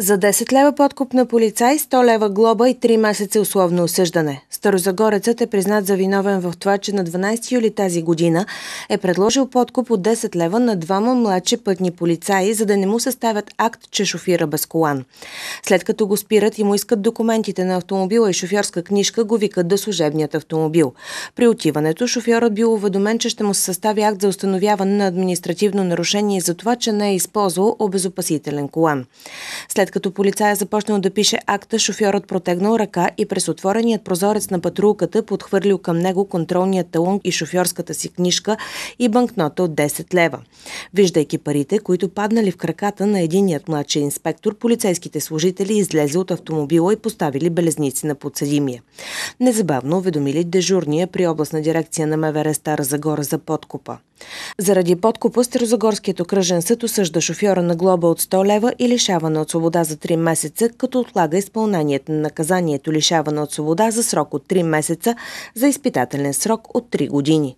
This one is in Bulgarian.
За 10 лева подкуп на полицай, 100 лева глоба и 3 месеца условно осъждане. Старозагорецът е признат за виновен в това, че на 12 юли тази година е предложил подкуп от 10 лева на двама младши пътни полицаи, за да не му съставят акт, че шофира без колан. След като го спират и му искат документите на автомобила и шофьорска книжка, го викат до служебният автомобил. При отиването шофьорът бил уведомен, че ще му се състави акт за установяване на административно нарушение за това, че не е използвал обезопасителен колан. След след като полицая е започнал да пише акта, шофьорът протегнал ръка и през отвореният прозорец на патрулката подхвърлил към него контролния талон и шофьорската си книжка и банкнота от 10 лева. Виждайки парите, които паднали в краката на единият младши инспектор, полицейските служители излезе от автомобила и поставили белезници на подсъдимия. Незабавно уведомили дежурния при областна дирекция на МВР Стара Загора за подкупа. Заради подкупа Старозагорският окръжен съд осъжда шофьора на глоба от 100 лева и лишаване от свобода свобода за 3 месеца, като отлага изпълнението на наказанието лишаване от свобода за срок от 3 месеца за изпитателен срок от 3 години.